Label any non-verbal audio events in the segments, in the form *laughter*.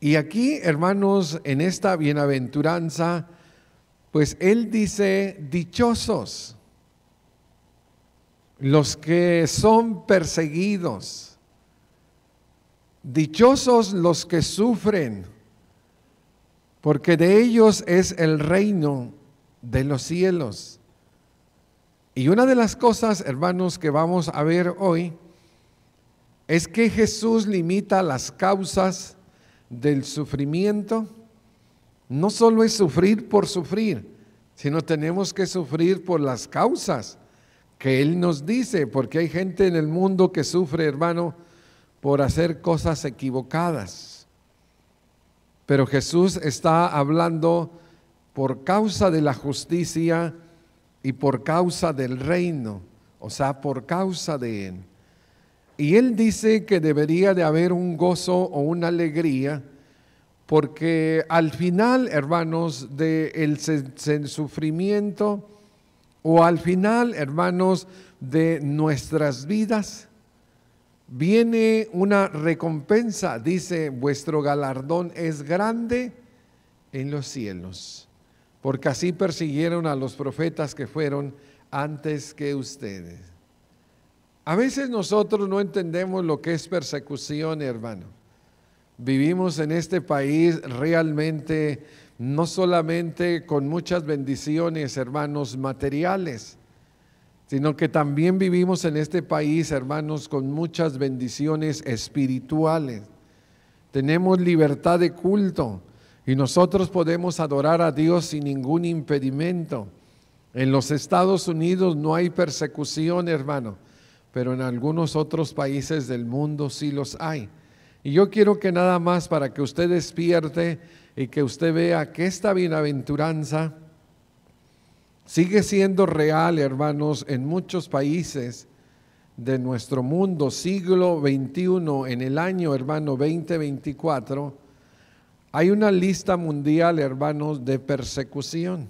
Y aquí, hermanos, en esta bienaventuranza, pues Él dice, dichosos los que son perseguidos, dichosos los que sufren, porque de ellos es el reino de los cielos. Y una de las cosas, hermanos, que vamos a ver hoy, es que Jesús limita las causas del sufrimiento no solo es sufrir por sufrir, sino tenemos que sufrir por las causas que Él nos dice, porque hay gente en el mundo que sufre, hermano, por hacer cosas equivocadas. Pero Jesús está hablando por causa de la justicia y por causa del reino, o sea, por causa de Él. Y él dice que debería de haber un gozo o una alegría, porque al final, hermanos, del sufrimiento o al final, hermanos, de nuestras vidas, viene una recompensa. Dice, vuestro galardón es grande en los cielos, porque así persiguieron a los profetas que fueron antes que ustedes. A veces nosotros no entendemos lo que es persecución, hermano. Vivimos en este país realmente no solamente con muchas bendiciones, hermanos, materiales, sino que también vivimos en este país, hermanos, con muchas bendiciones espirituales. Tenemos libertad de culto y nosotros podemos adorar a Dios sin ningún impedimento. En los Estados Unidos no hay persecución, hermano pero en algunos otros países del mundo sí los hay. Y yo quiero que nada más para que usted despierte y que usted vea que esta bienaventuranza sigue siendo real, hermanos, en muchos países de nuestro mundo, siglo XXI, en el año, hermano, 2024, hay una lista mundial, hermanos, de persecución.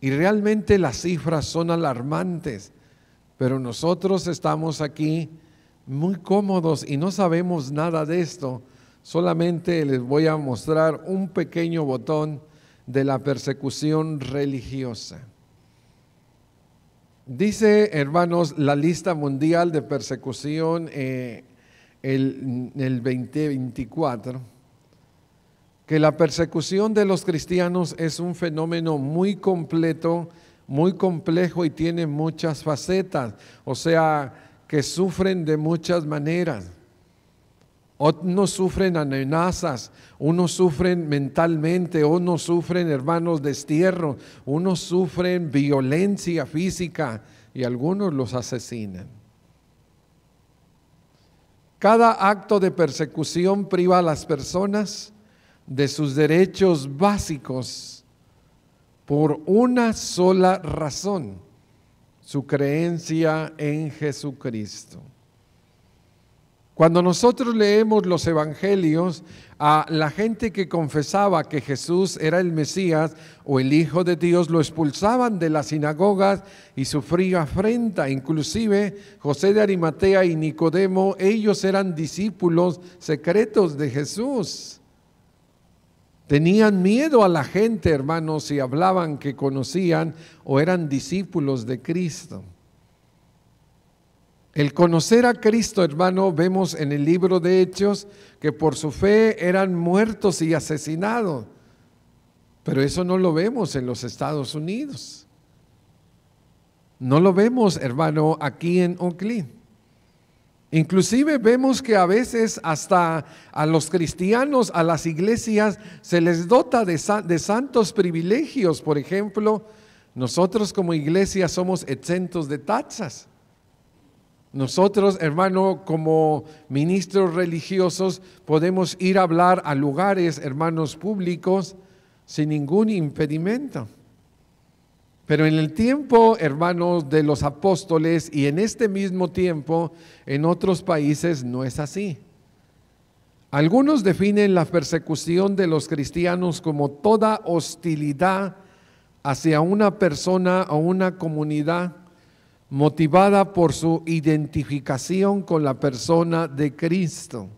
Y realmente las cifras son alarmantes. Pero nosotros estamos aquí muy cómodos y no sabemos nada de esto. Solamente les voy a mostrar un pequeño botón de la persecución religiosa. Dice, hermanos, la lista mundial de persecución en eh, el, el 2024, que la persecución de los cristianos es un fenómeno muy completo muy complejo y tiene muchas facetas, o sea, que sufren de muchas maneras. Unos sufren amenazas, unos sufren mentalmente, unos sufren hermanos destierro, unos sufren violencia física y algunos los asesinan. Cada acto de persecución priva a las personas de sus derechos básicos por una sola razón, su creencia en Jesucristo. Cuando nosotros leemos los evangelios, a la gente que confesaba que Jesús era el Mesías o el Hijo de Dios lo expulsaban de las sinagogas y sufría afrenta. Inclusive José de Arimatea y Nicodemo, ellos eran discípulos secretos de Jesús. Tenían miedo a la gente, hermanos, si hablaban que conocían o eran discípulos de Cristo. El conocer a Cristo, hermano, vemos en el libro de Hechos que por su fe eran muertos y asesinados. Pero eso no lo vemos en los Estados Unidos. No lo vemos, hermano, aquí en Oakland. Inclusive vemos que a veces hasta a los cristianos, a las iglesias, se les dota de, santos privilegios. Por ejemplo, nosotros como iglesia somos exentos de taxas. Nosotros, hermano, como ministros religiosos, podemos ir a hablar a lugares, hermanos públicos, sin ningún impedimento. Pero en el tiempo, hermanos, de los apóstoles y en este mismo tiempo, en otros países no es así. Algunos definen la persecución de los cristianos como toda hostilidad hacia una persona o una comunidad motivada por su identificación con la persona de Cristo.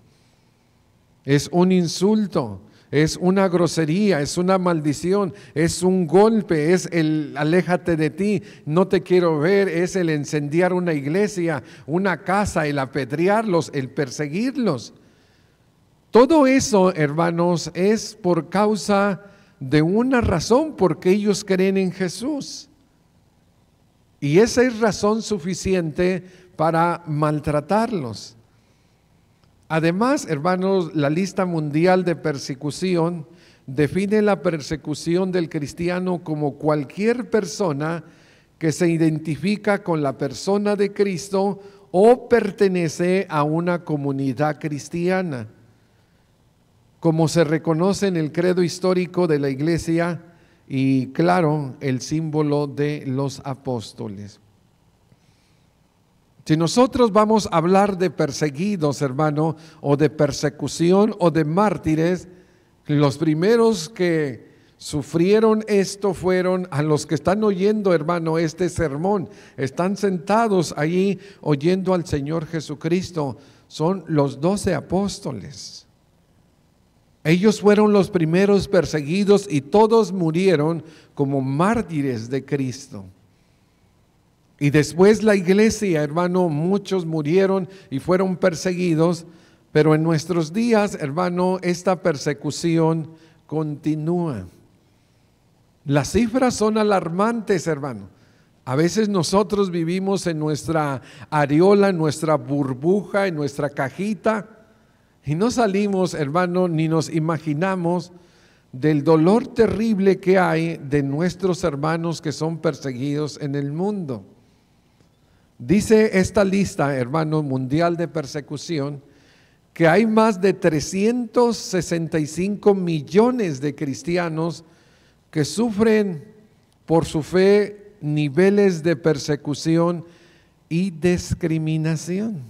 Es un insulto es una grosería, es una maldición, es un golpe, es el aléjate de ti, no te quiero ver, es el encendiar una iglesia, una casa, el apedrearlos, el perseguirlos. Todo eso, hermanos, es por causa de una razón porque ellos creen en Jesús. Y esa es razón suficiente para maltratarlos. Además, hermanos, la lista mundial de persecución define la persecución del cristiano como cualquier persona que se identifica con la persona de Cristo o pertenece a una comunidad cristiana. Como se reconoce en el credo histórico de la iglesia y claro, el símbolo de los apóstoles. Si nosotros vamos a hablar de perseguidos, hermano, o de persecución o de mártires, los primeros que sufrieron esto fueron a los que están oyendo, hermano, este sermón. Están sentados allí oyendo al Señor Jesucristo. Son los doce apóstoles. Ellos fueron los primeros perseguidos y todos murieron como mártires de Cristo. Y después la iglesia, hermano, muchos murieron y fueron perseguidos, pero en nuestros días, hermano, esta persecución continúa. Las cifras son alarmantes, hermano. A veces nosotros vivimos en nuestra areola, en nuestra burbuja, en nuestra cajita, y no salimos, hermano, ni nos imaginamos del dolor terrible que hay de nuestros hermanos que son perseguidos en el mundo. Dice esta lista, hermano, mundial de persecución, que hay más de 365 millones de cristianos que sufren por su fe niveles de persecución y discriminación.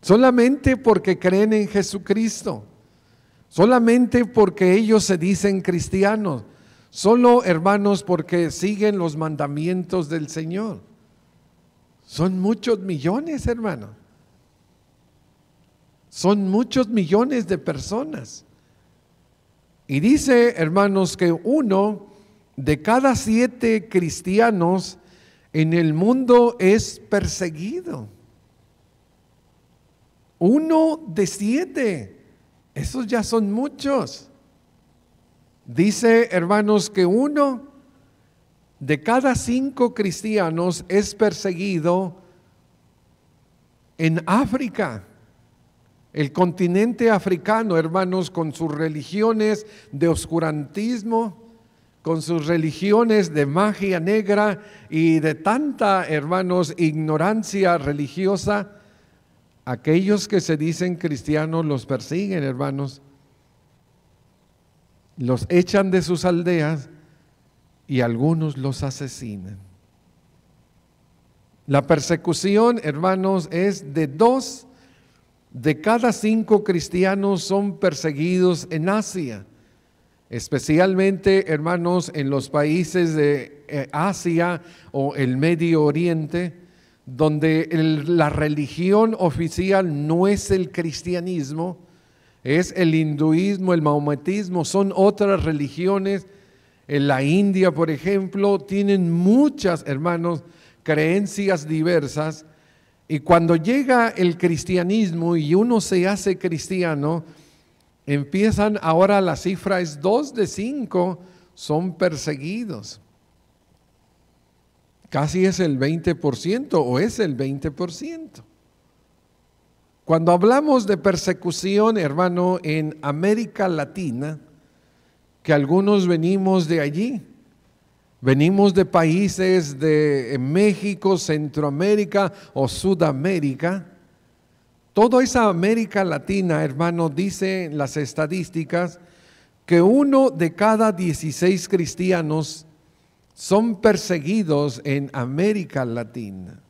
Solamente porque creen en Jesucristo, solamente porque ellos se dicen cristianos, solo hermanos porque siguen los mandamientos del Señor. Son muchos millones, hermano. Son muchos millones de personas. Y dice, hermanos, que uno de cada siete cristianos en el mundo es perseguido. Uno de siete. Esos ya son muchos. Dice, hermanos, que uno de cada cinco cristianos es perseguido en África. El continente africano, hermanos, con sus religiones de oscurantismo, con sus religiones de magia negra y de tanta, hermanos, ignorancia religiosa, aquellos que se dicen cristianos los persiguen, hermanos, los echan de sus aldeas y algunos los asesinan. La persecución, hermanos, es de dos de cada cinco cristianos son perseguidos en Asia, especialmente, hermanos, en los países de eh, Asia o el Medio Oriente, donde la religión oficial no es el cristianismo, es el hinduismo, el maometismo, son otras religiones en la India, por ejemplo, tienen muchas, hermanos, creencias diversas. Y cuando llega el cristianismo y uno se hace cristiano, empiezan ahora la cifra es dos de cinco son perseguidos. Casi es el 20% o es el 20%. Cuando hablamos de persecución, hermano, en América Latina, algunos venimos de allí. Venimos de países de México, Centroamérica o Sudamérica. Toda esa América Latina, hermano dice las estadísticas que uno de cada 16 cristianos son perseguidos en América Latina.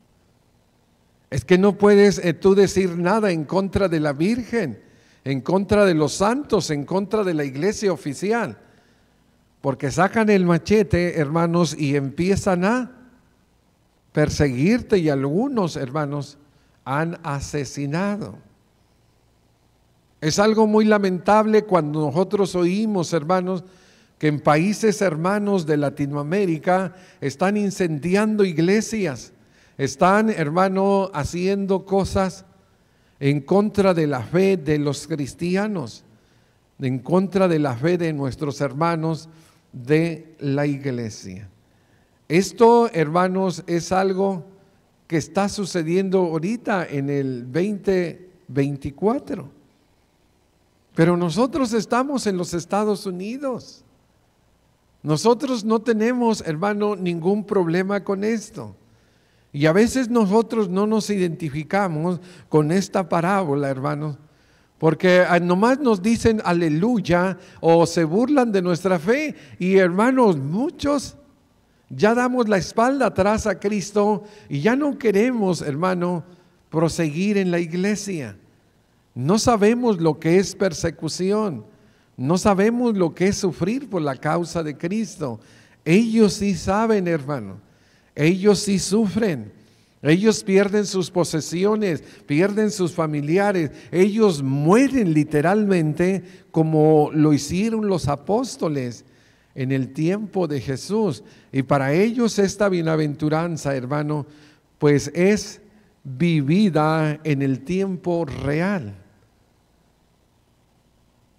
Es que no puedes eh, tú decir nada en contra de la Virgen, en contra de los santos, en contra de la iglesia oficial. Porque sacan el machete, hermanos, y empiezan a perseguirte y algunos, hermanos, han asesinado. Es algo muy lamentable cuando nosotros oímos, hermanos, que en países hermanos de Latinoamérica están incendiando iglesias, están, hermano, haciendo cosas en contra de la fe de los cristianos, en contra de la fe de nuestros hermanos de la iglesia. Esto, hermanos, es algo que está sucediendo ahorita en el 2024. Pero nosotros estamos en los Estados Unidos. Nosotros no tenemos, hermano, ningún problema con esto. Y a veces nosotros no nos identificamos con esta parábola, hermanos, porque ah, nomás nos dicen aleluya o se burlan de nuestra fe. Y hermanos, muchos ya damos la espalda atrás a Cristo y ya no queremos, hermano, proseguir en la iglesia. No sabemos lo que es persecución. No sabemos lo que es sufrir por la causa de Cristo. Ellos sí saben, hermano. Ellos sí sufren. Ellos pierden sus posesiones, pierden sus familiares, ellos mueren literalmente como lo hicieron los apóstoles en el tiempo de Jesús. Y para ellos esta bienaventuranza, hermano, pues es vivida en el tiempo real.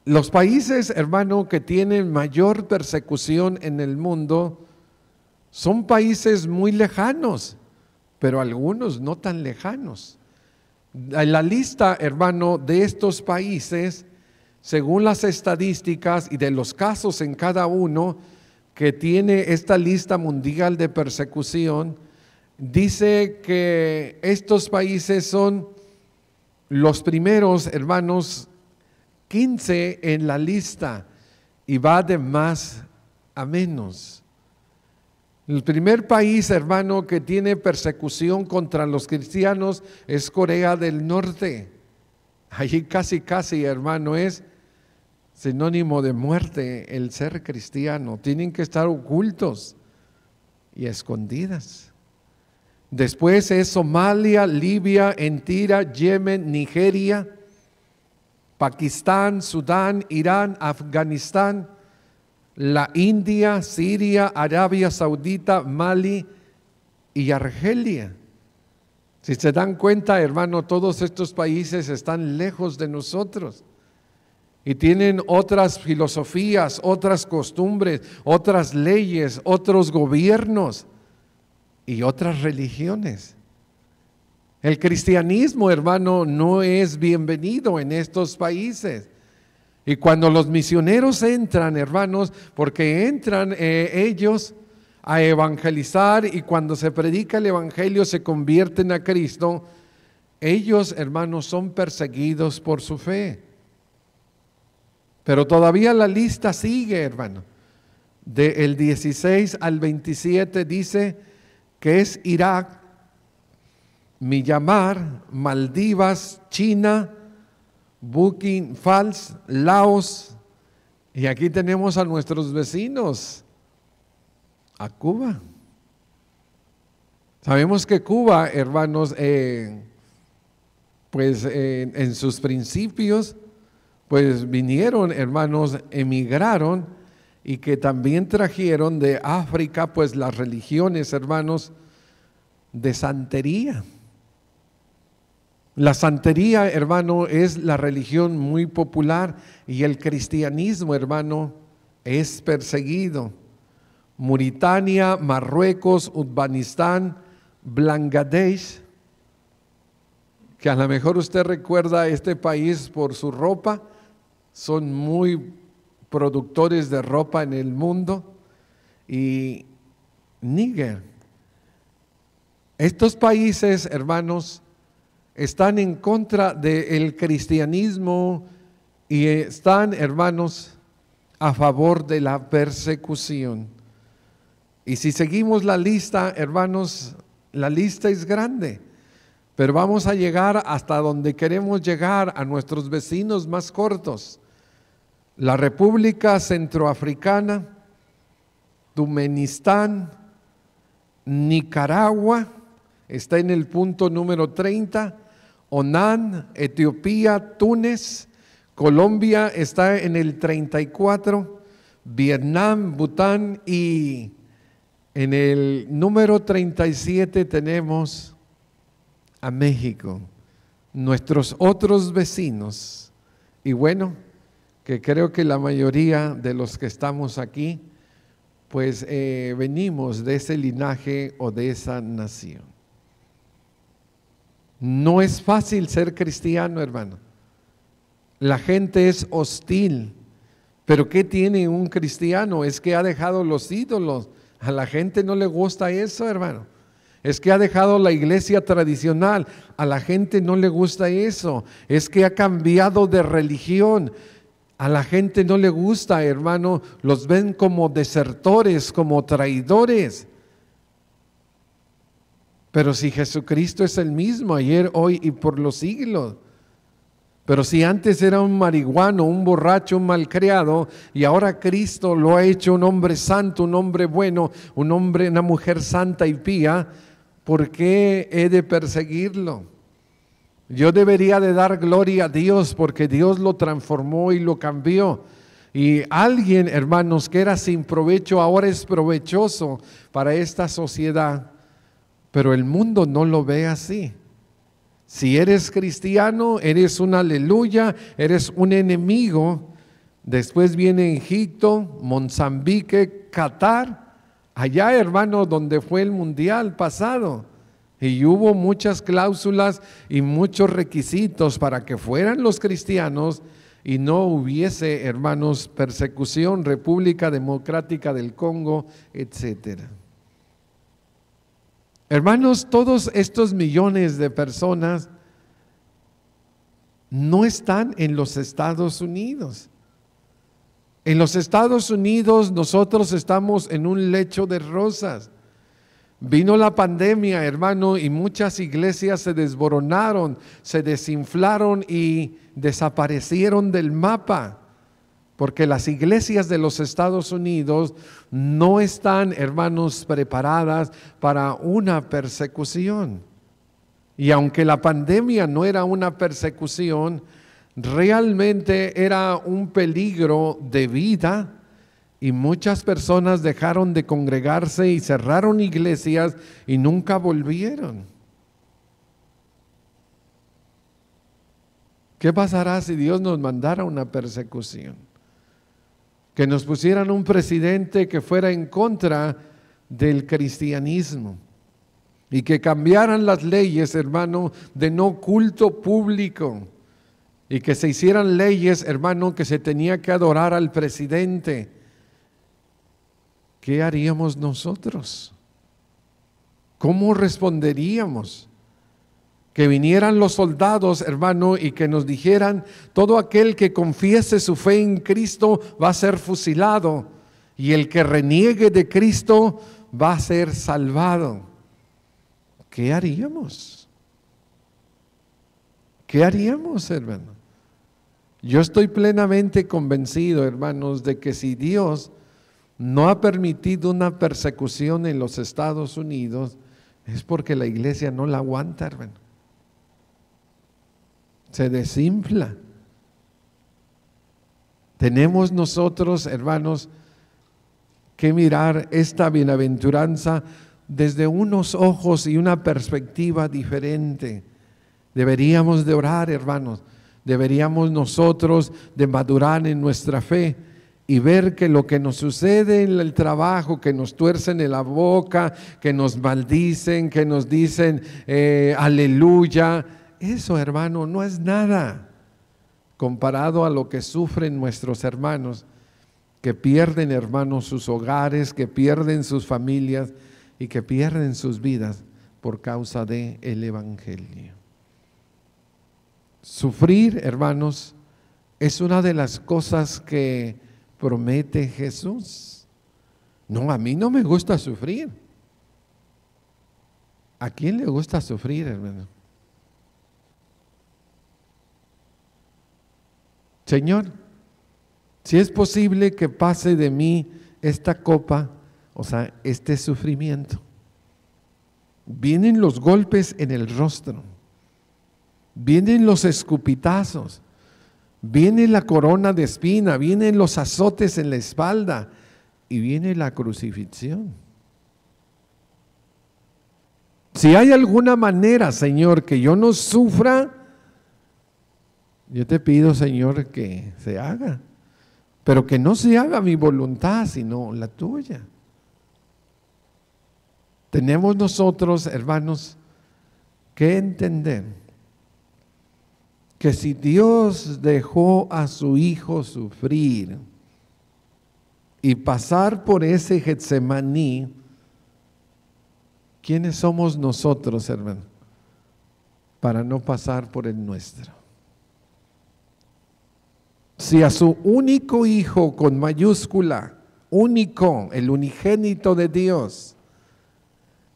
Los países, hermano, que tienen mayor persecución en el mundo son países muy lejanos pero algunos no tan lejanos. La lista, hermano, de estos países, según las estadísticas y de los casos en cada uno que tiene esta lista mundial de persecución, dice que estos países son los primeros, hermanos, 15 en la lista y va de más a menos. El primer país, hermano, que tiene persecución contra los cristianos es Corea del Norte. Allí casi, casi, hermano, es sinónimo de muerte el ser cristiano. Tienen que estar ocultos y escondidas. Después es Somalia, Libia, Entira, Yemen, Nigeria, Pakistán, Sudán, Irán, Afganistán la India, Siria, Arabia Saudita, Mali y Argelia. Si se dan cuenta, hermano, todos estos países están lejos de nosotros y tienen otras filosofías, otras costumbres, otras leyes, otros gobiernos y otras religiones. El cristianismo, hermano, no es bienvenido en estos países. Y cuando los misioneros entran, hermanos, porque entran eh, ellos a evangelizar y cuando se predica el Evangelio se convierten a Cristo, ellos, hermanos, son perseguidos por su fe. Pero todavía la lista sigue, hermano. Del el 16 al 27 dice que es Irak, Myanmar, Maldivas, China, Booking Falls, Laos. Y aquí tenemos a nuestros vecinos, a Cuba. Sabemos que Cuba, hermanos, eh, pues eh, en sus principios, pues vinieron, hermanos, emigraron y que también trajeron de África, pues las religiones, hermanos, de santería. La santería, hermano, es la religión muy popular y el cristianismo, hermano, es perseguido. Mauritania, Marruecos, Uzbekistán, Bangladesh, que a lo mejor usted recuerda este país por su ropa, son muy productores de ropa en el mundo, y Níger. Estos países, hermanos, están en contra del cristianismo y están, hermanos, a favor de la persecución. Y si seguimos la lista, hermanos, la lista es grande, pero vamos a llegar hasta donde queremos llegar, a nuestros vecinos más cortos. La República Centroafricana, Tumenistán, Nicaragua, está en el punto número 30, Onán, Etiopía, Túnez, Colombia está en el 34, Vietnam, Bután y en el número 37 tenemos a México, nuestros otros vecinos. Y bueno, que creo que la mayoría de los que estamos aquí, pues eh, venimos de ese linaje o de esa nación. No es fácil ser cristiano, hermano. La gente es hostil. Pero ¿qué tiene un cristiano? Es que ha dejado los ídolos. A la gente no le gusta eso, hermano. Es que ha dejado la iglesia tradicional. A la gente no le gusta eso. Es que ha cambiado de religión. A la gente no le gusta, hermano. Los ven como desertores, como traidores. Pero si Jesucristo es el mismo ayer, hoy y por los siglos. Pero si antes era un marihuano, un borracho, un malcriado, y ahora Cristo lo ha hecho un hombre santo, un hombre bueno, un hombre, una mujer santa y pía, ¿por qué he de perseguirlo? Yo debería de dar gloria a Dios porque Dios lo transformó y lo cambió. Y alguien, hermanos, que era sin provecho, ahora es provechoso para esta sociedad. Pero el mundo no lo ve así. Si eres cristiano, eres un aleluya, eres un enemigo. Después viene Egipto, Mozambique, Qatar, allá hermano donde fue el mundial pasado. Y hubo muchas cláusulas y muchos requisitos para que fueran los cristianos y no hubiese, hermanos, persecución, República Democrática del Congo, etcétera. Hermanos, todos estos millones de personas no están en los Estados Unidos. En los Estados Unidos nosotros estamos en un lecho de rosas. Vino la pandemia, hermano, y muchas iglesias se desboronaron, se desinflaron y desaparecieron del mapa porque las iglesias de los Estados Unidos no están, hermanos, preparadas para una persecución. Y aunque la pandemia no era una persecución, realmente era un peligro de vida y muchas personas dejaron de congregarse y cerraron iglesias y nunca volvieron. ¿Qué pasará si Dios nos mandara una persecución? que nos pusieran un presidente que fuera en contra del cristianismo y que cambiaran las leyes, hermano, de no culto público y que se hicieran leyes, hermano, que se tenía que adorar al presidente. ¿Qué haríamos nosotros? ¿Cómo responderíamos? que vinieran los soldados, hermano, y que nos dijeran, todo aquel que confiese su fe en Cristo va a ser fusilado, y el que reniegue de Cristo va a ser salvado. ¿Qué haríamos? ¿Qué haríamos, hermano? Yo estoy plenamente convencido, hermanos, de que si Dios no ha permitido una persecución en los Estados Unidos, es porque la iglesia no la aguanta, hermano se desinfla. Tenemos nosotros, hermanos, que mirar esta bienaventuranza desde unos ojos y una perspectiva diferente. Deberíamos de orar, hermanos. Deberíamos nosotros de madurar en nuestra fe y ver que lo que nos sucede en el trabajo, que nos tuercen en la boca, que nos maldicen, que nos dicen eh, aleluya, eso, hermano, no es nada comparado a lo que sufren nuestros hermanos, que pierden, hermanos, sus hogares, que pierden sus familias y que pierden sus vidas por causa del Evangelio. Sufrir, hermanos, es una de las cosas que promete Jesús. No, a mí no me gusta sufrir. ¿A quién le gusta sufrir, hermano? Señor, si es posible que pase de mí esta copa, o sea, este sufrimiento. Vienen los golpes en el rostro, vienen los escupitazos, viene la corona de espina, vienen los azotes en la espalda y viene la crucifixión. Si hay alguna manera, Señor, que yo no sufra, yo te pido, Señor, que se haga, pero que no se haga mi voluntad, sino la tuya. Tenemos nosotros, hermanos, que entender que si Dios dejó a su Hijo sufrir y pasar por ese Getsemaní, ¿quiénes somos nosotros, hermano? Para no pasar por el nuestro si a su único hijo con mayúscula, único, el unigénito de Dios,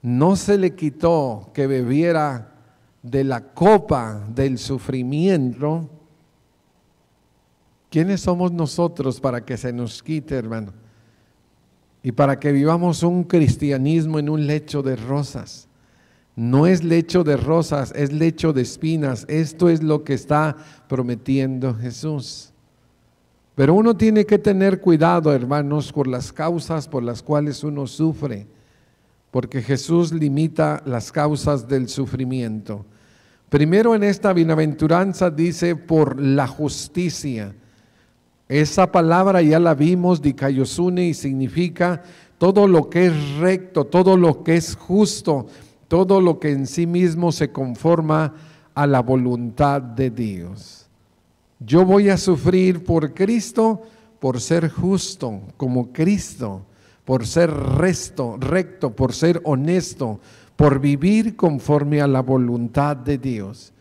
no se le quitó que bebiera de la copa del sufrimiento, ¿quiénes somos nosotros para que se nos quite, hermano? Y para que vivamos un cristianismo en un lecho de rosas. No es lecho de rosas, es lecho de espinas. Esto es lo que está prometiendo Jesús. Pero uno tiene que tener cuidado, hermanos, por las causas por las cuales uno sufre, porque Jesús limita las causas del sufrimiento. Primero en esta bienaventuranza dice por la justicia. Esa palabra ya la vimos, dicayosune y significa todo lo que es recto, todo lo que es justo, todo lo que en sí mismo se conforma a la voluntad de Dios. Yo voy a sufrir por Cristo, por ser justo como Cristo, por ser resto, recto, por ser honesto, por vivir conforme a la voluntad de Dios.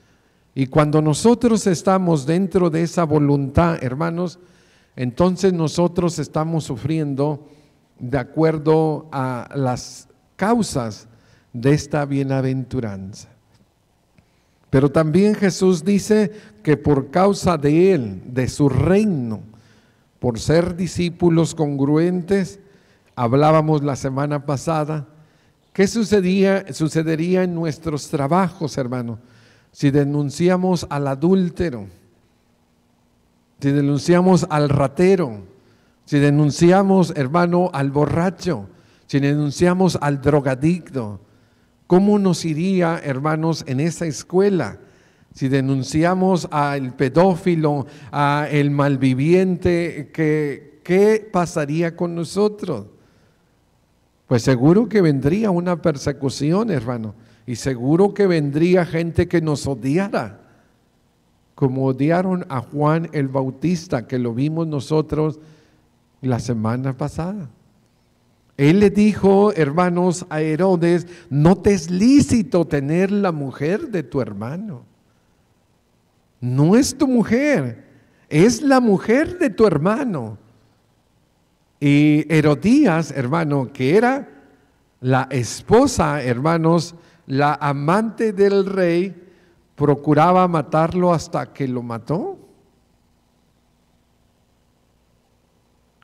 Y cuando nosotros estamos dentro de esa voluntad, hermanos, entonces nosotros estamos sufriendo de acuerdo a las causas de esta bienaventuranza. Pero también Jesús dice que por causa de Él, de su reino, por ser discípulos congruentes, hablábamos la semana pasada, ¿qué sucedía, sucedería en nuestros trabajos, hermano? Si denunciamos al adúltero, si denunciamos al ratero, si denunciamos, hermano, al borracho, si denunciamos al drogadicto, ¿Cómo nos iría, hermanos, en esa escuela? Si denunciamos al pedófilo, al malviviente, ¿qué, ¿qué pasaría con nosotros? Pues seguro que vendría una persecución, hermano, y seguro que vendría gente que nos odiara, como odiaron a Juan el Bautista, que lo vimos nosotros la semana pasada. Él le dijo, hermanos, a Herodes, no te es lícito tener la mujer de tu hermano. No es tu mujer, es la mujer de tu hermano. Y Herodías, hermano, que era la esposa, hermanos, la amante del rey, procuraba matarlo hasta que lo mató.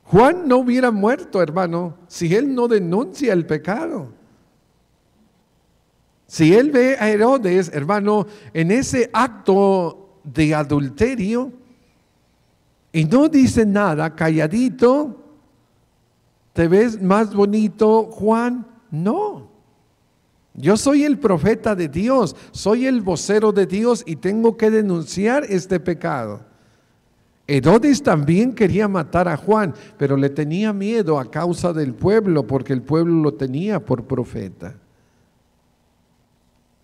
Juan no hubiera muerto, hermano, si él no denuncia el pecado. Si él ve a Herodes, hermano, en ese acto de adulterio y no dice nada, calladito, ¿te ves más bonito, Juan? No. Yo soy el profeta de Dios, soy el vocero de Dios y tengo que denunciar este pecado. Herodes también quería matar a Juan, pero le tenía miedo a causa del pueblo, porque el pueblo lo tenía por profeta.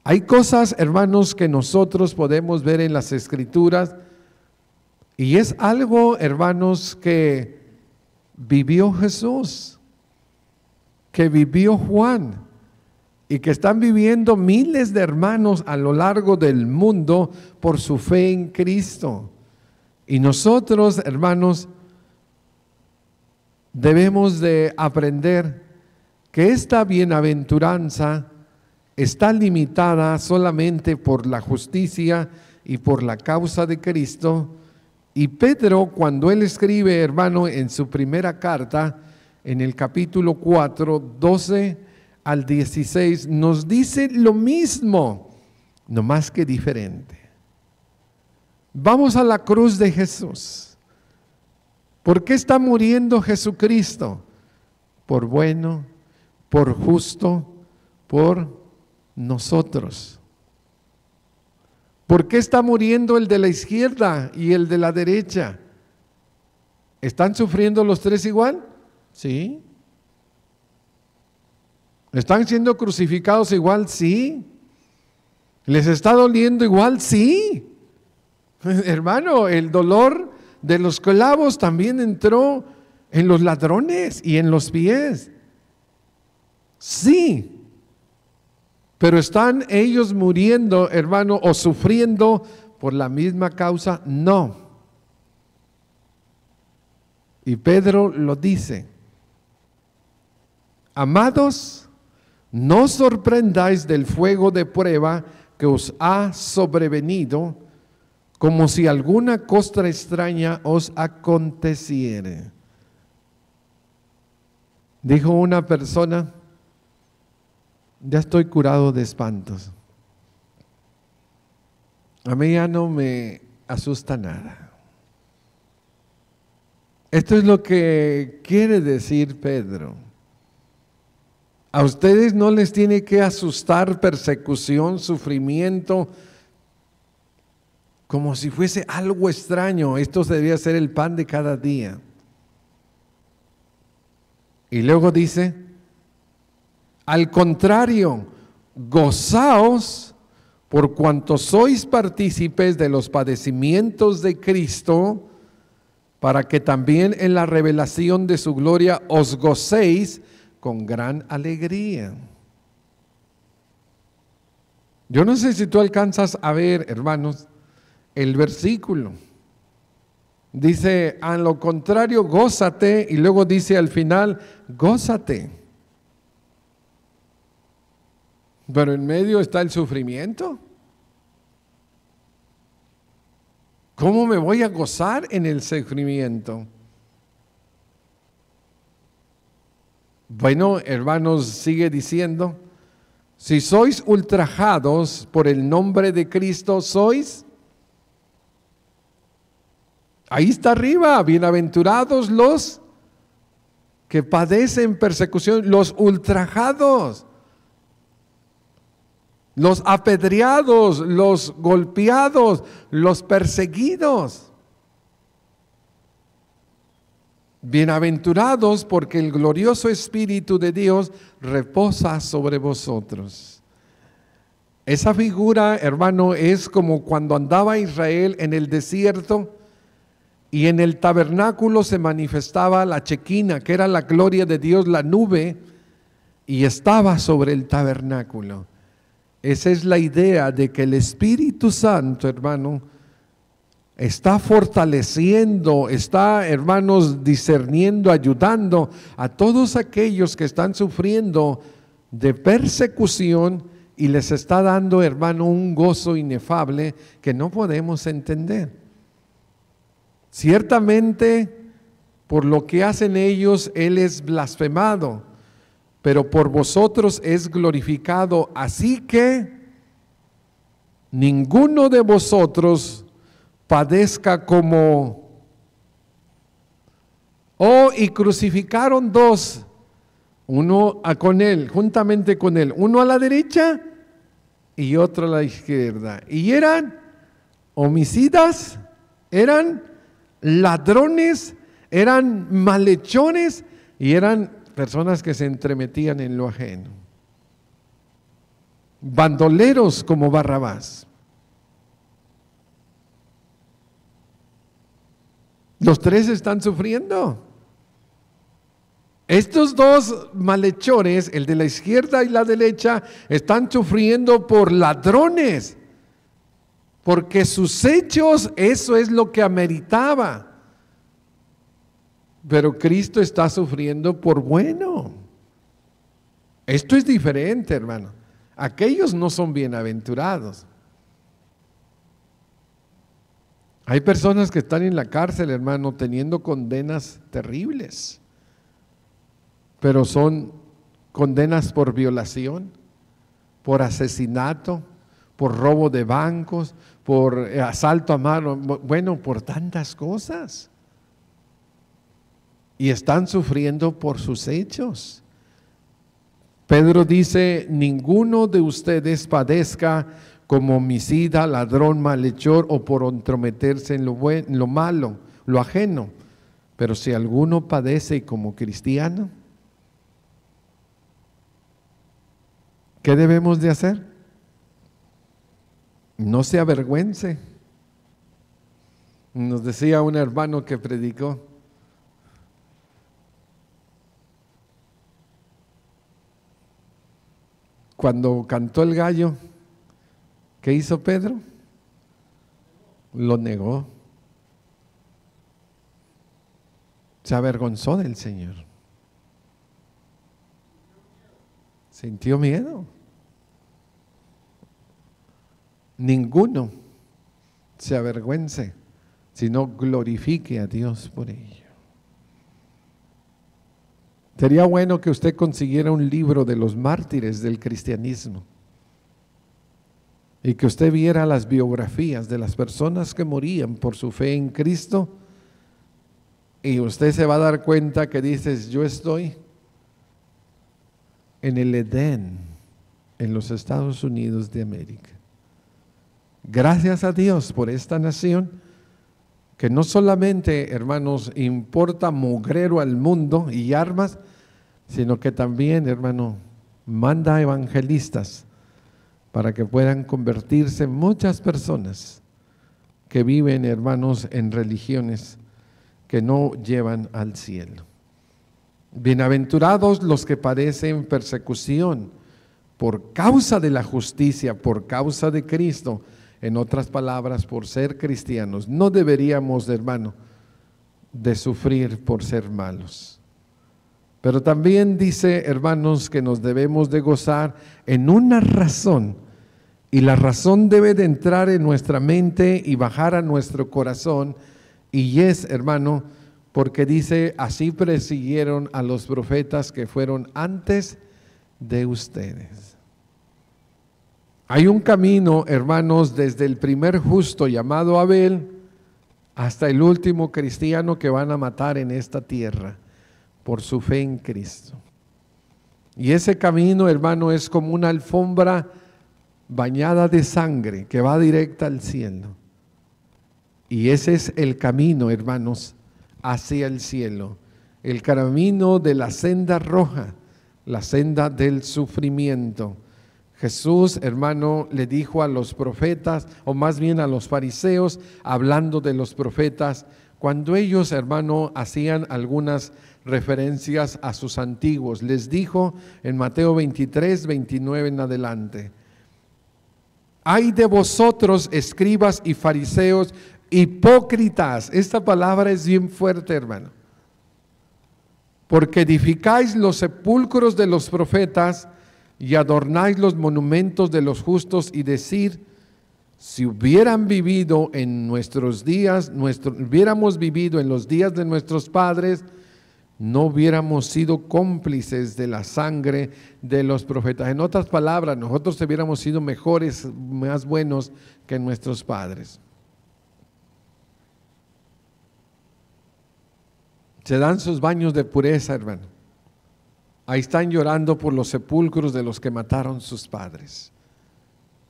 Hay cosas, hermanos, que nosotros podemos ver en las escrituras y es algo, hermanos, que vivió Jesús, que vivió Juan y que están viviendo miles de hermanos a lo largo del mundo por su fe en Cristo. Y nosotros, hermanos, debemos de aprender que esta bienaventuranza está limitada solamente por la justicia y por la causa de Cristo. Y Pedro, cuando él escribe, hermano, en su primera carta, en el capítulo 4, 12 al 16, nos dice lo mismo, no más que diferente. Vamos a la cruz de Jesús. ¿Por qué está muriendo Jesucristo? Por bueno, por justo, por nosotros. ¿Por qué está muriendo el de la izquierda y el de la derecha? ¿Están sufriendo los tres igual? Sí. ¿Están siendo crucificados igual? Sí. ¿Les está doliendo igual? Sí. *laughs* Hermano, el dolor de los clavos también entró en los ladrones y en los pies. Sí, pero están ellos muriendo, hermano, o sufriendo por la misma causa. No. Y Pedro lo dice. Amados, no sorprendáis del fuego de prueba que os ha sobrevenido como si alguna cosa extraña os aconteciera. Dijo una persona, ya estoy curado de espantos. A mí ya no me asusta nada. Esto es lo que quiere decir Pedro. A ustedes no les tiene que asustar persecución, sufrimiento como si fuese algo extraño. Esto debía ser el pan de cada día. Y luego dice, al contrario, gozaos por cuanto sois partícipes de los padecimientos de Cristo, para que también en la revelación de su gloria os gocéis con gran alegría. Yo no sé si tú alcanzas a ver, hermanos, el versículo. Dice, a lo contrario, gózate y luego dice al final, gózate. Pero en medio está el sufrimiento. ¿Cómo me voy a gozar en el sufrimiento? Bueno, hermanos, sigue diciendo, si sois ultrajados por el nombre de Cristo, sois Ahí está arriba, bienaventurados los que padecen persecución, los ultrajados, los apedreados, los golpeados, los perseguidos. Bienaventurados porque el glorioso Espíritu de Dios reposa sobre vosotros. Esa figura, hermano, es como cuando andaba Israel en el desierto y en el tabernáculo se manifestaba la chequina, que era la gloria de Dios, la nube, y estaba sobre el tabernáculo. Esa es la idea de que el Espíritu Santo, hermano, está fortaleciendo, está, hermanos, discerniendo, ayudando a todos aquellos que están sufriendo de persecución y les está dando, hermano, un gozo inefable que no podemos entender. Ciertamente, por lo que hacen ellos, Él es blasfemado, pero por vosotros es glorificado. Así que ninguno de vosotros padezca como... Oh, y crucificaron dos, uno a con él, juntamente con él, uno a la derecha y otro a la izquierda. Y eran homicidas, eran ladrones, eran malhechones y eran personas que se entremetían en lo ajeno. Bandoleros como Barrabás. Los tres están sufriendo. Estos dos malhechores, el de la izquierda y la derecha, están sufriendo por ladrones porque sus hechos, eso es lo que ameritaba. Pero Cristo está sufriendo por bueno. Esto es diferente, hermano. Aquellos no son bienaventurados. Hay personas que están en la cárcel, hermano, teniendo condenas terribles, pero son condenas por violación, por asesinato, por robo de bancos, por eh, asalto a mano, bueno, por tantas cosas. Y están sufriendo por sus hechos. Pedro dice, ninguno de ustedes padezca como homicida, ladrón, malhechor o por entrometerse en lo, lo malo, lo ajeno. Pero si alguno padece como cristiano, ¿qué debemos de hacer? no se avergüence. Nos decía un hermano que predicó. Cuando cantó el gallo, ¿qué hizo Pedro? Lo negó. Se avergonzó del Señor. Sintió miedo ninguno se avergüence, sino glorifique a Dios por ello. Sería bueno que usted consiguiera un libro de los mártires del cristianismo y que usted viera las biografías de las personas que morían por su fe en Cristo y usted se va a dar cuenta que dices, yo estoy en el Edén, en los Estados Unidos de América. Gracias a Dios por esta nación que no solamente, hermanos, importa mugrero al mundo y armas, sino que también, hermano, manda evangelistas para que puedan convertirse muchas personas que viven, hermanos, en religiones que no llevan al cielo. Bienaventurados los que padecen persecución por causa de la justicia, por causa de Cristo en otras palabras, por ser cristianos, no deberíamos, hermano, de sufrir por ser malos. Pero también dice, hermanos, que nos debemos de gozar en una razón. Y la razón debe de entrar en nuestra mente y bajar a nuestro corazón. Y es, hermano, porque dice, así persiguieron a los profetas que fueron antes de ustedes. Hay un camino, hermanos, desde el primer justo llamado Abel hasta el último cristiano que van a matar en esta tierra por su fe en Cristo. Y ese camino, hermano, es como una alfombra bañada de sangre que va directa al cielo. Y ese es el camino, hermanos, hacia el cielo. El camino de la senda roja, la senda del sufrimiento. Jesús, hermano, le dijo a los profetas, o más bien a los fariseos, hablando de los profetas, cuando ellos, hermano, hacían algunas referencias a sus antiguos, les dijo en Mateo 23, 29 en adelante, hay de vosotros, escribas y fariseos, hipócritas. Esta palabra es bien fuerte, hermano. Porque edificáis los sepulcros de los profetas y adornáis los monumentos de los justos y decir, si hubieran vivido en nuestros días, nuestro, hubiéramos vivido en los días de nuestros padres, no hubiéramos sido cómplices de la sangre de los profetas. En otras palabras, nosotros hubiéramos sido mejores, más buenos que nuestros padres. Se dan sus baños de pureza, hermano. Ahí están llorando por los sepulcros de los que mataron sus padres.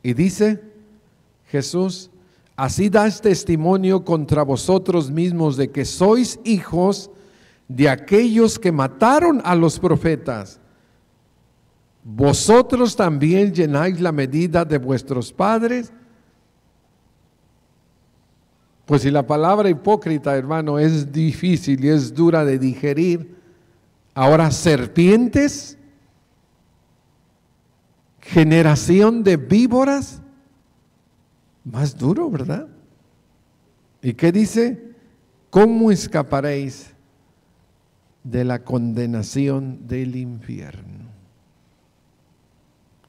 Y dice Jesús, así das testimonio contra vosotros mismos de que sois hijos de aquellos que mataron a los profetas. Vosotros también llenáis la medida de vuestros padres. Pues si la palabra hipócrita, hermano, es difícil y es dura de digerir, Ahora serpientes, generación de víboras, más duro, ¿verdad? ¿Y qué dice? ¿Cómo escaparéis de la condenación del infierno?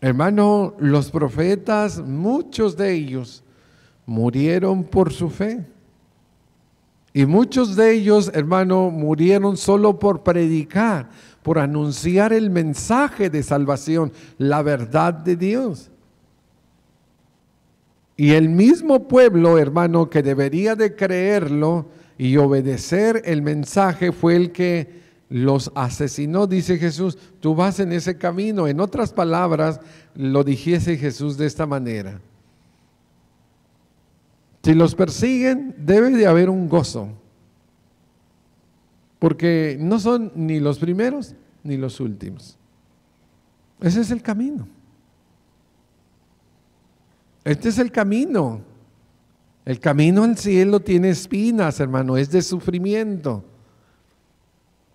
Hermano, los profetas, muchos de ellos, murieron por su fe. Y muchos de ellos, hermano, murieron solo por predicar, por anunciar el mensaje de salvación, la verdad de Dios. Y el mismo pueblo, hermano, que debería de creerlo y obedecer el mensaje fue el que los asesinó, dice Jesús. Tú vas en ese camino. En otras palabras, lo dijese Jesús de esta manera. Si los persiguen, debe de haber un gozo, porque no son ni los primeros ni los últimos. Ese es el camino. Este es el camino. El camino al cielo tiene espinas, hermano, es de sufrimiento.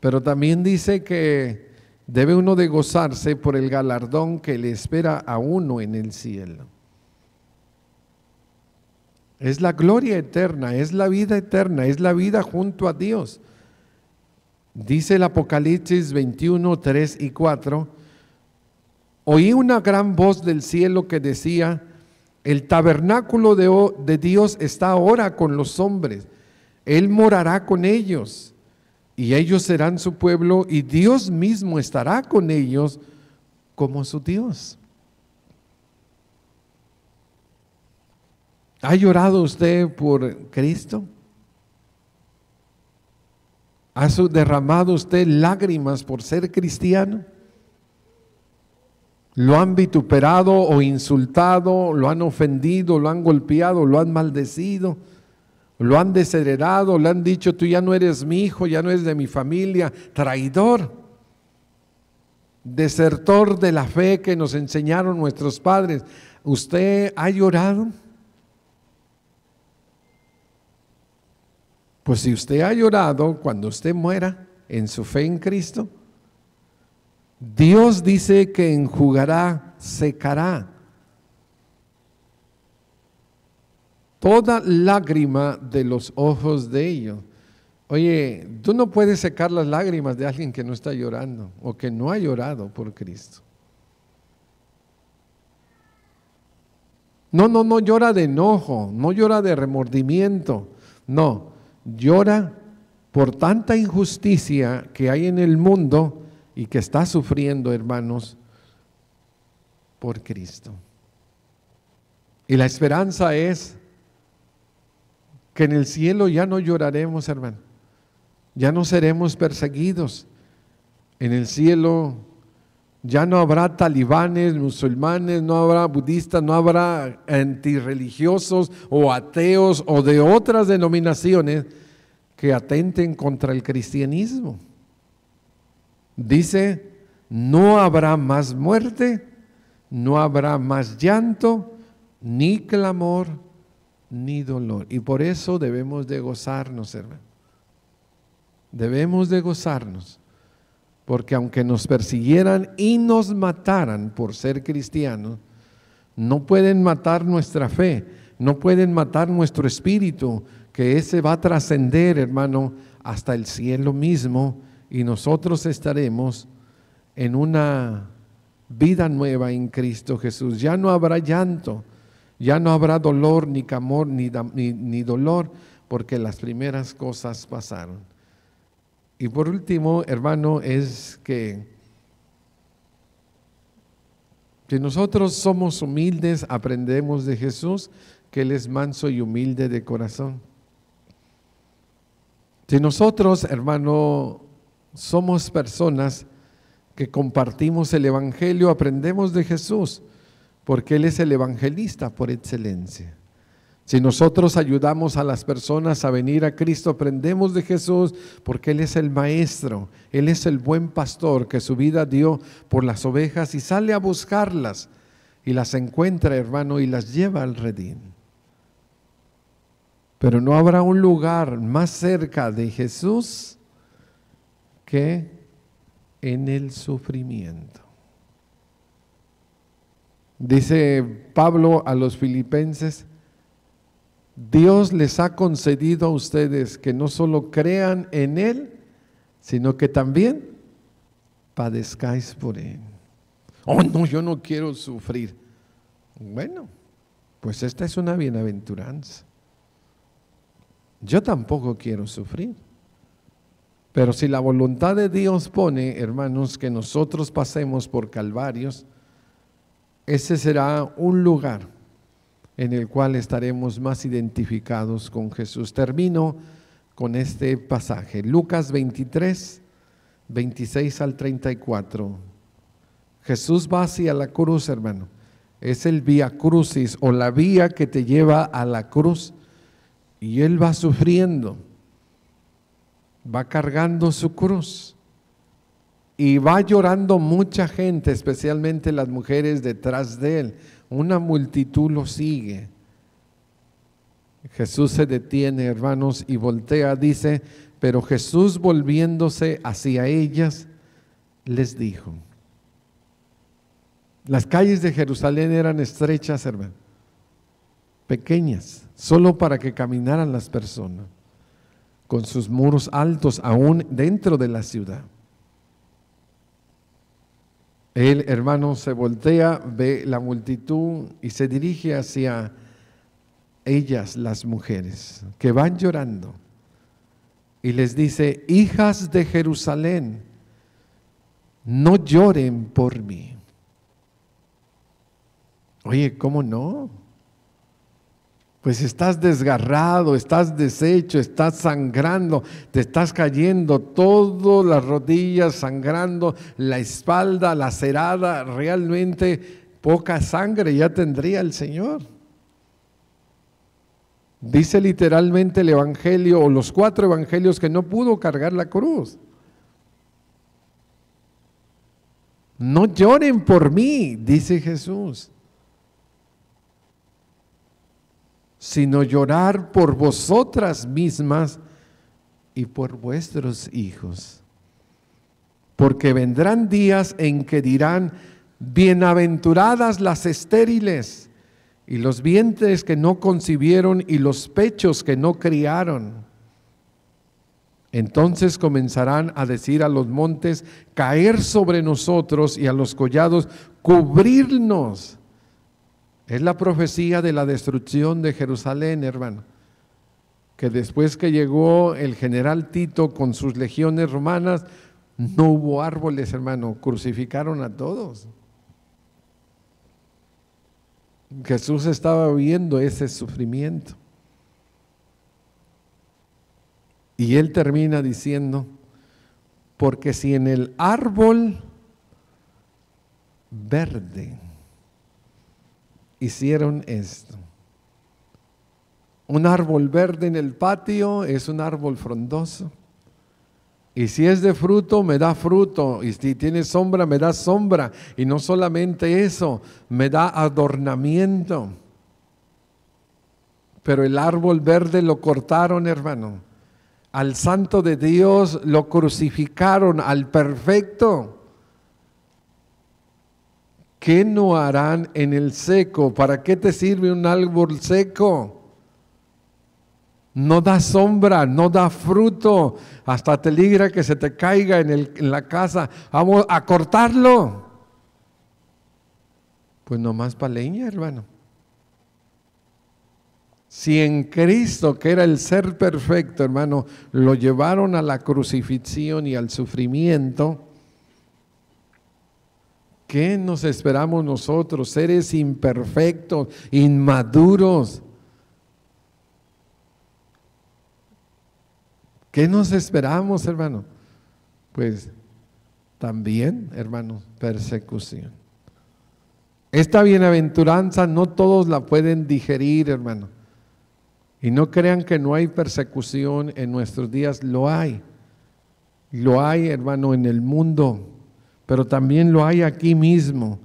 Pero también dice que debe uno de gozarse por el galardón que le espera a uno en el cielo. Es la gloria eterna, es la vida eterna, es la vida junto a Dios. Dice el Apocalipsis 21, 3 y 4, oí una gran voz del cielo que decía, el tabernáculo de, de Dios está ahora con los hombres, Él morará con ellos y ellos serán su pueblo y Dios mismo estará con ellos como su Dios. ¿Ha llorado usted por Cristo? ¿Ha derramado usted lágrimas por ser cristiano? ¿Lo han vituperado o insultado? ¿Lo han ofendido? ¿Lo han golpeado? ¿Lo han maldecido? ¿Lo han desheredado? ¿Le han dicho, tú ya no eres mi hijo, ya no eres de mi familia? Traidor, desertor de la fe que nos enseñaron nuestros padres. ¿Usted ha llorado? Pues si usted ha llorado, cuando usted muera en su fe en Cristo, Dios dice que enjugará, secará toda lágrima de los ojos de ellos. Oye, tú no puedes secar las lágrimas de alguien que no está llorando o que no ha llorado por Cristo. No, no, no llora de enojo, no llora de remordimiento, no, llora por tanta injusticia que hay en el mundo y que está sufriendo, hermanos, por Cristo. Y la esperanza es que en el cielo ya no lloraremos, hermano. Ya no seremos perseguidos. En el cielo ya no habrá talibanes, musulmanes, no habrá budistas, no habrá antirreligiosos o ateos o de otras denominaciones que atenten contra el cristianismo. Dice, no habrá más muerte, no habrá más llanto, ni clamor, ni dolor. Y por eso debemos de gozarnos, hermano. Debemos de gozarnos porque aunque nos persiguieran y nos mataran por ser cristianos, no pueden matar nuestra fe, no pueden matar nuestro espíritu, que ese va a trascender, hermano, hasta el cielo mismo y nosotros estaremos en una vida nueva en Cristo Jesús. Ya no habrá llanto, ya no habrá dolor, ni camor, ni, ni, ni dolor, porque las primeras cosas pasaron. Y por último, hermano, es que, si nosotros somos humildes, aprendemos de Jesús que Él es manso y humilde de corazón. Si nosotros, hermano, somos personas que compartimos el Evangelio, aprendemos de Jesús, porque Él es el evangelista por excelencia. Si nosotros ayudamos a las personas a venir a Cristo, aprendemos de Jesús porque Él es el maestro, Él es el buen pastor que su vida dio por las ovejas y sale a buscarlas y las encuentra, hermano, y las lleva al redín. Pero no habrá un lugar más cerca de Jesús que en el sufrimiento. Dice Pablo a los filipenses, Dios les ha concedido a ustedes que no solo crean en Él, sino que también padezcáis por Él. Oh, no, yo no quiero sufrir. Bueno, pues esta es una bienaventuranza. Yo tampoco quiero sufrir. Pero si la voluntad de Dios pone, hermanos, que nosotros pasemos por Calvarios, ese será un lugar en el cual estaremos más identificados con Jesús. Termino con este pasaje, Lucas 23, 26 al 34. Jesús va hacia la cruz, hermano. Es el vía crucis o la vía que te lleva a la cruz y él va sufriendo, va cargando su cruz y va llorando mucha gente, especialmente las mujeres detrás de él. Una multitud lo sigue. Jesús se detiene, hermanos, y voltea, dice, pero Jesús volviéndose hacia ellas, les dijo, las calles de Jerusalén eran estrechas, hermanos, pequeñas, solo para que caminaran las personas, con sus muros altos aún dentro de la ciudad. El hermano se voltea, ve la multitud y se dirige hacia ellas, las mujeres, que van llorando. Y les dice, hijas de Jerusalén, no lloren por mí. Oye, ¿cómo no? pues estás desgarrado, estás deshecho, estás sangrando, te estás cayendo, todas las rodillas sangrando, la espalda lacerada, realmente poca sangre ya tendría el Señor. Dice literalmente el Evangelio o los cuatro Evangelios que no pudo cargar la cruz. No lloren por mí, dice Jesús. sino llorar por vosotras mismas y por vuestros hijos. Porque vendrán días en que dirán, bienaventuradas las estériles y los vientres que no concibieron y los pechos que no criaron. Entonces comenzarán a decir a los montes, caer sobre nosotros y a los collados, cubrirnos es la profecía de la destrucción de Jerusalén, hermano. Que después que llegó el general Tito con sus legiones romanas, no hubo árboles, hermano. Crucificaron a todos. Jesús estaba viendo ese sufrimiento. Y él termina diciendo, porque si en el árbol verde, hicieron esto. Un árbol verde en el patio es un árbol frondoso. Y si es de fruto, me da fruto. Y si tiene sombra, me da sombra. Y no solamente eso, me da adornamiento. Pero el árbol verde lo cortaron, hermano. Al santo de Dios lo crucificaron, al perfecto. ¿Qué no harán en el seco? ¿Para qué te sirve un árbol seco? No da sombra, no da fruto. Hasta te ligra que se te caiga en, en la casa. Vamos a cortarlo. Pues nomás para leña, hermano. Si en Cristo, que era el ser perfecto, hermano, lo llevaron a la crucifixión y al sufrimiento, ¿Qué nos esperamos nosotros, seres imperfectos, inmaduros? ¿Qué nos esperamos, hermano? Pues también, hermano, persecución. Esta bienaventuranza no todos la pueden digerir, hermano. Y no crean que no hay persecución en nuestros días, lo hay. Lo hay, hermano, en el mundo pero también lo hay aquí mismo,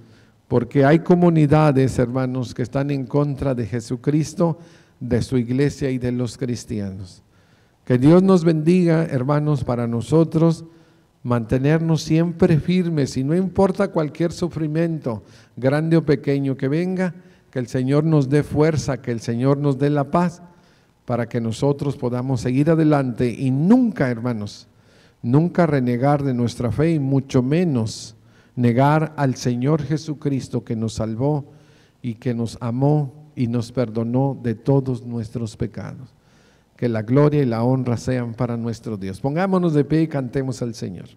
porque hay comunidades, hermanos, que están en contra de Jesucristo, de su iglesia y de los cristianos. Que Dios nos bendiga, hermanos, para nosotros mantenernos siempre firmes y no importa cualquier sufrimiento, grande o pequeño que venga, que el Señor nos dé fuerza, que el Señor nos dé la paz para que nosotros podamos seguir adelante y nunca, hermanos, nunca renegar de nuestra fe y mucho menos negar al Señor Jesucristo que nos salvó y que nos amó y nos perdonó de todos nuestros pecados. Que la gloria y la honra sean para nuestro Dios. Pongámonos de pie y cantemos al Señor.